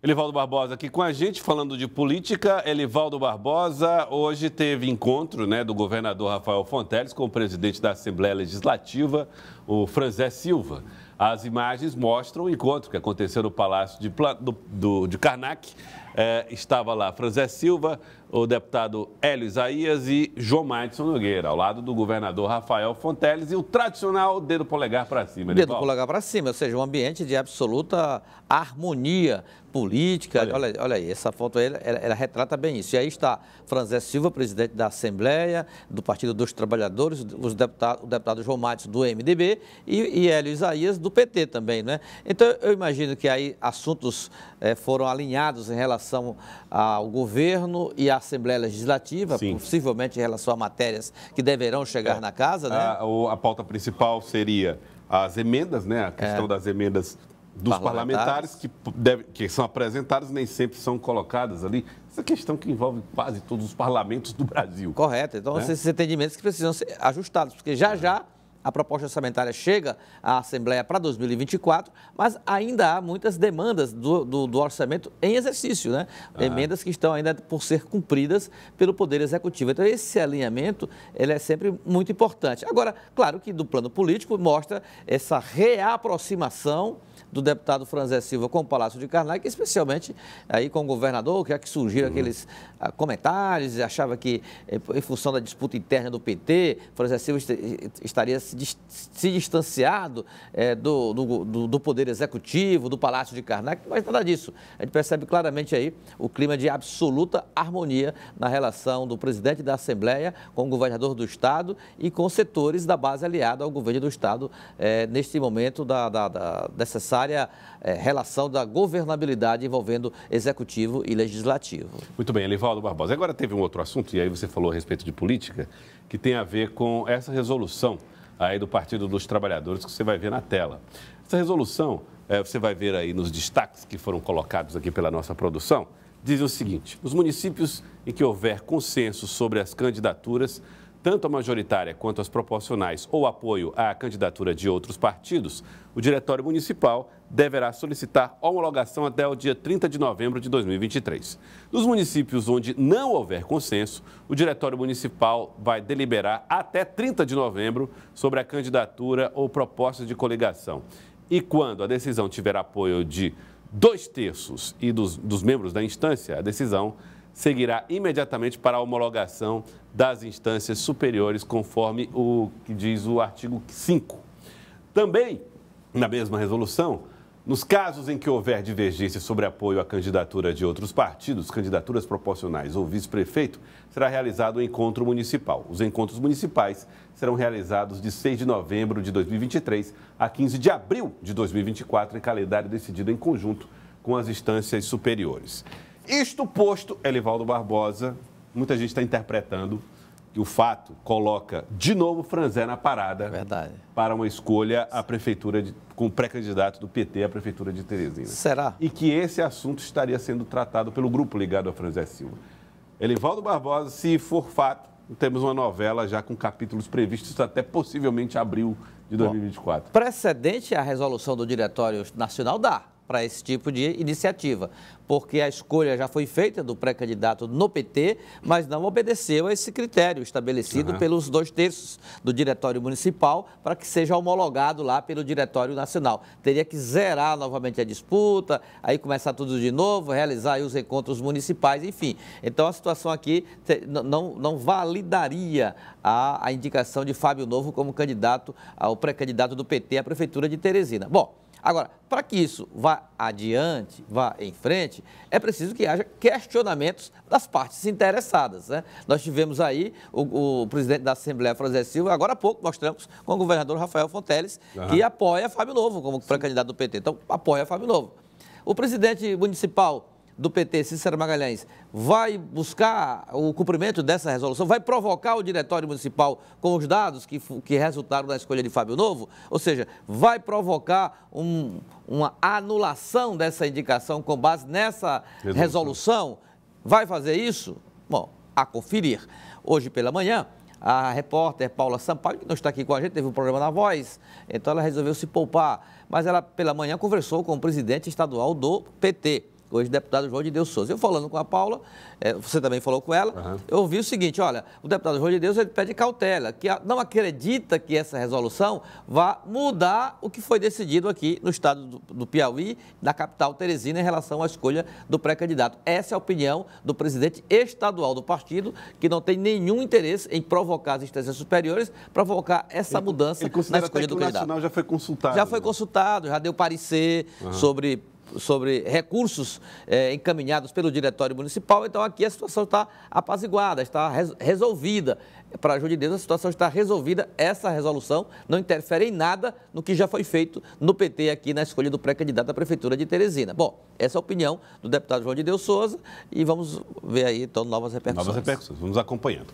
Elivaldo Barbosa aqui com a gente, falando de política. Elivaldo Barbosa, hoje teve encontro né, do governador Rafael Fonteles com o presidente da Assembleia Legislativa, o Franzé Silva. As imagens mostram o encontro que aconteceu no Palácio de, do, do, de Karnak. É, estava lá Franzé Silva, o deputado Hélio Isaías e João Madison Nogueira, ao lado do governador Rafael Fonteles e o tradicional dedo polegar para cima. Né, dedo polegar para cima, ou seja, um ambiente de absoluta harmonia política. Olha, olha, olha aí, essa foto aí, ela, ela, retrata bem isso. E aí está Franzé Silva, presidente da Assembleia, do Partido dos Trabalhadores, os deputados, o deputado João Madison, do MDB e, e Hélio Isaías do PT também, né? Então eu imagino que aí assuntos eh, foram alinhados em relação ao governo e à Assembleia Legislativa, Sim. possivelmente em relação a matérias que deverão chegar é, na casa, né? A, a, pauta principal seria as emendas, né? A questão é. das emendas dos parlamentares, parlamentares que, deve, que, são apresentados nem sempre são colocadas ali. Essa questão que envolve quase todos os parlamentos do Brasil. Correto. Então, né? esses entendimentos que precisam ser ajustados, porque já é. já a proposta orçamentária chega à Assembleia para 2024, mas ainda há muitas demandas do, do, do orçamento em exercício, né? Ah. Emendas que estão ainda por ser cumpridas pelo Poder Executivo. Então, esse alinhamento ele é sempre muito importante. Agora, claro que do plano político mostra essa reaproximação do deputado Franzé Silva com o Palácio de Karnak, especialmente aí com o governador, que é que surgiram uhum. aqueles ah, comentários, achava que eh, em função da disputa interna do PT, Franzé Silva est estaria se, dist se distanciado eh, do, do, do, do, poder executivo, do Palácio de Karnak, mas nada disso. A gente percebe claramente aí o clima de absoluta harmonia na relação do presidente da Assembleia com o governador do Estado e com setores da base aliada ao governo do Estado eh, neste momento da, da, da, dessa necessária é, relação da governabilidade envolvendo executivo e legislativo. Muito bem, Elivaldo Barbosa. Agora teve um outro assunto, e aí você falou a respeito de política, que tem a ver com essa resolução aí do Partido dos Trabalhadores que você vai ver na tela. Essa resolução, é, você vai ver aí nos destaques que foram colocados aqui pela nossa produção, diz o seguinte: os municípios em que houver consenso sobre as candidaturas tanto a majoritária quanto as proporcionais ou apoio à candidatura de outros partidos, o Diretório Municipal deverá solicitar homologação até o dia 30 de novembro de 2023. Nos municípios onde não houver consenso, o Diretório Municipal vai deliberar até 30 de novembro sobre a candidatura ou proposta de coligação. E quando a decisão tiver apoio de dois terços e dos, dos membros da instância, a decisão seguirá imediatamente para a homologação das instâncias superiores, conforme o que diz o artigo 5. Também, na mesma resolução, nos casos em que houver divergência sobre apoio à candidatura de outros partidos, candidaturas proporcionais ou vice-prefeito, será realizado o um encontro municipal. Os encontros municipais serão realizados de 6 de novembro de 2023 a 15 de abril de 2024, em calendário decidido em conjunto com as instâncias superiores. Isto posto, Elivaldo Barbosa, muita gente está interpretando que o fato coloca de novo Franzé na parada Verdade. para uma escolha à prefeitura de, com o pré-candidato do PT à prefeitura de Teresina. Será? E que esse assunto estaria sendo tratado pelo grupo ligado a Franzé Silva. Elivaldo Barbosa, se for fato, temos uma novela já com capítulos previstos até possivelmente abril de 2024. Bom, precedente à resolução do Diretório Nacional dá para esse tipo de iniciativa, porque a escolha já foi feita do pré-candidato no PT, mas não obedeceu a esse critério estabelecido uhum. pelos dois terços do Diretório Municipal para que seja homologado lá pelo Diretório Nacional. Teria que zerar novamente a disputa, aí começar tudo de novo, realizar os encontros municipais, enfim. Então a situação aqui não, não validaria a, a indicação de Fábio Novo como candidato, ao pré-candidato do PT à Prefeitura de Teresina. Bom. Agora, para que isso vá adiante, vá em frente, é preciso que haja questionamentos das partes interessadas. Né? Nós tivemos aí o, o presidente da Assembleia, José Silva, agora há pouco mostramos com o governador Rafael Fonteles, uhum. que apoia Fábio Novo como pré-candidato do PT. Então, apoia Fábio Novo. O presidente municipal do PT, Cícero Magalhães, vai buscar o cumprimento dessa resolução? Vai provocar o diretório municipal com os dados que, que resultaram da escolha de Fábio Novo? Ou seja, vai provocar um, uma anulação dessa indicação com base nessa resolução? resolução? Vai fazer isso? Bom, a conferir. Hoje pela manhã, a repórter Paula Sampaio, que não está aqui com a gente, teve um programa na Voz, então ela resolveu se poupar. Mas ela, pela manhã, conversou com o presidente estadual do PT hoje deputado João de Deus Souza. Eu falando com a Paula, é, você também falou com ela, uhum. eu ouvi o seguinte, olha, o deputado João de Deus ele pede cautela, que não acredita que essa resolução vá mudar o que foi decidido aqui no estado do, do Piauí, na capital Teresina, em relação à escolha do pré-candidato. Essa é a opinião do presidente estadual do partido, que não tem nenhum interesse em provocar as instâncias superiores, provocar essa ele, mudança ele na escolha do candidato. O Nacional já foi consultado. Já foi né? consultado, já deu parecer uhum. sobre sobre recursos eh, encaminhados pelo Diretório Municipal. Então, aqui a situação está apaziguada, está res, resolvida. Para a de Deus, a situação está resolvida. Essa resolução não interfere em nada no que já foi feito no PT aqui na escolha do pré-candidato à Prefeitura de Teresina. Bom, essa é a opinião do deputado João de Deus Souza e vamos ver aí então novas repercussões. Novas repercussões, vamos acompanhando.